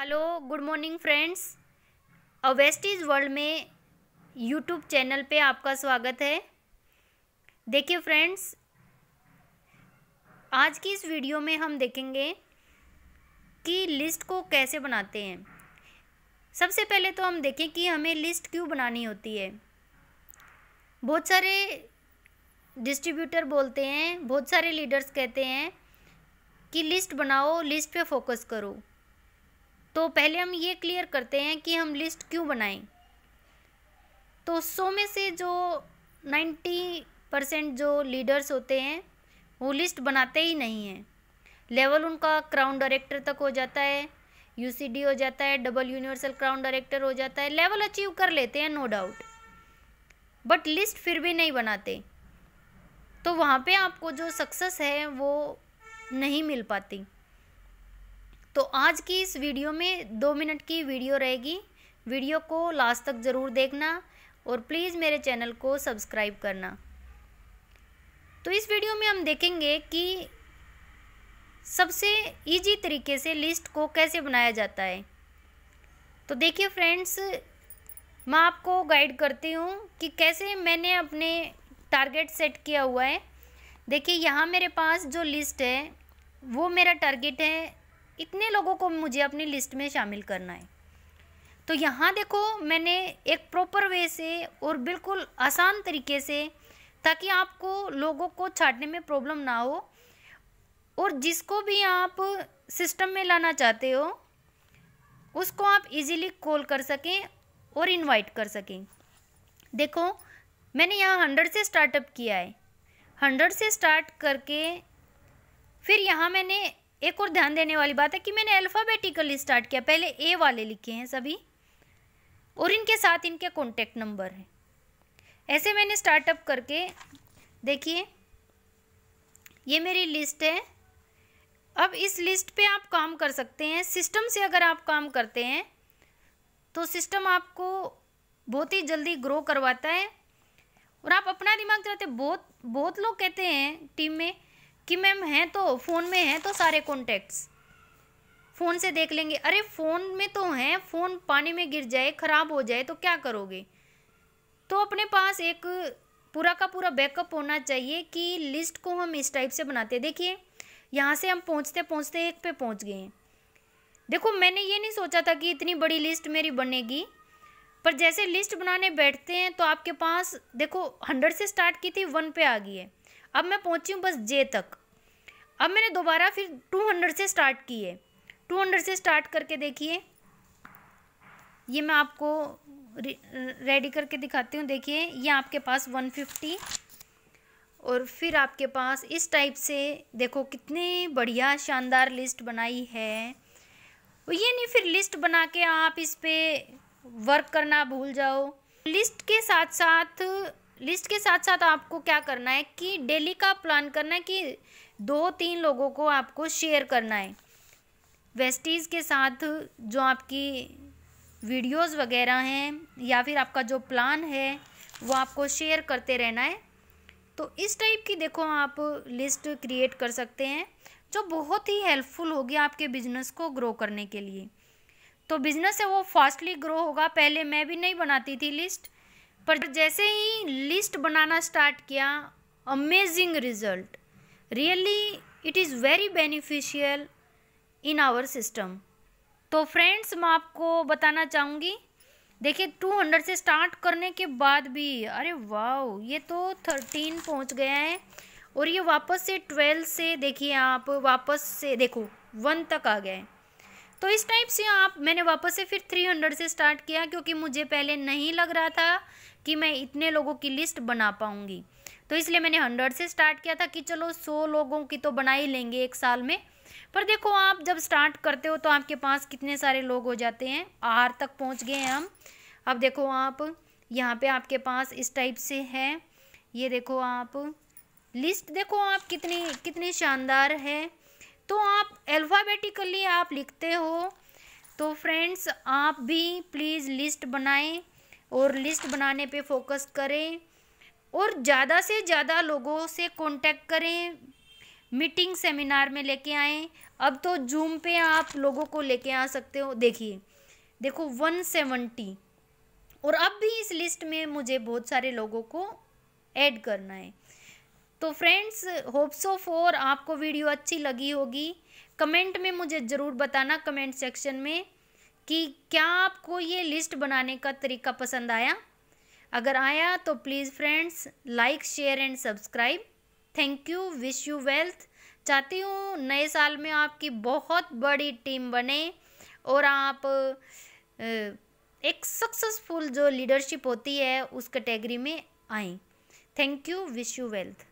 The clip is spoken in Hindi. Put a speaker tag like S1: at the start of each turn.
S1: हेलो गुड मॉर्निंग फ्रेंड्स अवेस्टीज वर्ल्ड में यूट्यूब चैनल पे आपका स्वागत है देखिए फ्रेंड्स आज की इस वीडियो में हम देखेंगे कि लिस्ट को कैसे बनाते हैं सबसे पहले तो हम देखें कि हमें लिस्ट क्यों बनानी होती है बहुत सारे डिस्ट्रीब्यूटर बोलते हैं बहुत सारे लीडर्स कहते हैं कि लिस्ट बनाओ लिस्ट पे फोकस करो तो पहले हम ये क्लियर करते हैं कि हम लिस्ट क्यों बनाएं तो सौ में से जो नाइन्टी परसेंट जो लीडर्स होते हैं वो लिस्ट बनाते ही नहीं हैं लेवल उनका क्राउन डायरेक्टर तक हो जाता है यूसीडी हो जाता है डबल यूनिवर्सल क्राउन डायरेक्टर हो जाता है लेवल अचीव कर लेते हैं नो डाउट बट लिस्ट फिर भी नहीं बनाते तो वहाँ पे आपको जो सक्सेस है वो नहीं मिल पाती तो आज की इस वीडियो में दो मिनट की वीडियो रहेगी वीडियो को लास्ट तक ज़रूर देखना और प्लीज़ मेरे चैनल को सब्सक्राइब करना तो इस वीडियो में हम देखेंगे कि सबसे इजी तरीके से लिस्ट को कैसे बनाया जाता है तो देखिए फ्रेंड्स मैं आपको गाइड करती हूँ कि कैसे मैंने अपने टारगेट सेट किया हुआ है देखिए यहाँ मेरे पास जो लिस्ट है वो मेरा टारगेट है इतने लोगों को मुझे अपनी लिस्ट में शामिल करना है तो यहाँ देखो मैंने एक प्रॉपर वे से और बिल्कुल आसान तरीके से ताकि आपको लोगों को छाटने में प्रॉब्लम ना हो और जिसको भी आप सिस्टम में लाना चाहते हो उसको आप इजीली कॉल कर सकें और इनवाइट कर सकें देखो मैंने यहाँ हंड्रेड से स्टार्टअप किया है हंड्रेड से स्टार्ट करके फिर यहाँ मैंने एक और ध्यान देने वाली बात है कि मैंने अल्फ़ाबेटिकली स्टार्ट किया पहले ए वाले लिखे हैं सभी और इनके साथ इनके कॉन्टेक्ट नंबर हैं ऐसे मैंने स्टार्टअप करके देखिए ये मेरी लिस्ट है अब इस लिस्ट पे आप काम कर सकते हैं सिस्टम से अगर आप काम करते हैं तो सिस्टम आपको बहुत ही जल्दी ग्रो करवाता है और आप अपना दिमाग चलाते बहुत बहुत लोग कहते हैं टीम में कि मैम हैं तो फ़ोन में हैं तो सारे कॉन्टैक्ट्स फ़ोन से देख लेंगे अरे फ़ोन में तो हैं फ़ोन पानी में गिर जाए ख़राब हो जाए तो क्या करोगे तो अपने पास एक पूरा का पूरा बैकअप होना चाहिए कि लिस्ट को हम इस टाइप से बनाते देखिए यहाँ से हम पहुँचते पहुँचते एक पे पहुँच गए हैं देखो मैंने ये नहीं सोचा था कि इतनी बड़ी लिस्ट मेरी बनेगी पर जैसे लिस्ट बनाने बैठते हैं तो आपके पास देखो हंड्रेड से स्टार्ट की थी वन पे आ गई है अब मैं पहुँची हूँ बस जे तक अब मैंने दोबारा फिर टू हंड्रेड से स्टार्ट की है टू हंड्रेड से स्टार्ट करके देखिए ये मैं आपको रेडी करके दिखाती हूँ देखिए ये आपके पास वन फिफ्टी और फिर आपके पास इस टाइप से देखो कितनी बढ़िया शानदार लिस्ट बनाई है ये नहीं फिर लिस्ट बना के आप इस पर वर्क करना भूल जाओ लिस्ट के साथ साथ लिस्ट के साथ साथ आपको क्या करना है कि डेली का प्लान करना है कि दो तीन लोगों को आपको शेयर करना है वेस्टीज़ के साथ जो आपकी वीडियोस वगैरह हैं या फिर आपका जो प्लान है वो आपको शेयर करते रहना है तो इस टाइप की देखो आप लिस्ट क्रिएट कर सकते हैं जो बहुत ही हेल्पफुल होगी आपके बिजनेस को ग्रो करने के लिए तो बिजनेस है वो फास्टली ग्रो होगा पहले मैं भी नहीं बनाती थी लिस्ट पर जैसे ही लिस्ट बनाना स्टार्ट किया amazing result really it is very beneficial in our system तो फ्रेंड्स मैं आपको बताना चाहूँगी देखिए टू हंड्रेड से स्टार्ट करने के बाद भी अरे वाह ये तो थर्टीन पहुँच गया है और ये वापस से ट्वेल्व से देखिए आप वापस से देखो वन तक आ गए तो इस टाइप से आप मैंने वापस से फिर थ्री हंड्रेड से स्टार्ट किया क्योंकि मुझे पहले नहीं लग रहा था कि मैं इतने लोगों की लिस्ट बना पाऊँगी तो इसलिए मैंने हंड्रेड से स्टार्ट किया था कि चलो सौ लोगों की तो बना ही लेंगे एक साल में पर देखो आप जब स्टार्ट करते हो तो आपके पास कितने सारे लोग हो जाते हैं आर तक पहुँच गए हैं हम अब देखो आप यहाँ पे आपके पास इस टाइप से है ये देखो आप लिस्ट देखो आप कितनी कितनी शानदार है तो आप अल्फ़ाबेटिकली आप लिखते हो तो फ्रेंड्स आप भी प्लीज़ लिस्ट बनाएं और लिस्ट बनाने पे फोकस करें और ज़्यादा से ज़्यादा लोगों से कांटेक्ट करें मीटिंग सेमिनार में लेके आएँ अब तो जूम पे आप लोगों को लेके आ सकते हो देखिए देखो वन सेवेंटी और अब भी इस लिस्ट में मुझे बहुत सारे लोगों को ऐड करना है तो फ्रेंड्स होप्सो फॉर आपको वीडियो अच्छी लगी होगी कमेंट में मुझे ज़रूर बताना कमेंट सेक्शन में कि क्या आपको ये लिस्ट बनाने का तरीका पसंद आया अगर आया तो please friends like share and subscribe thank you wish you wealth चाहती हूँ नए साल में आपकी बहुत बड़ी टीम बने और आप एक सक्सेसफुल जो लीडरशिप होती है उस कैटेगरी में आएँ thank you wish you wealth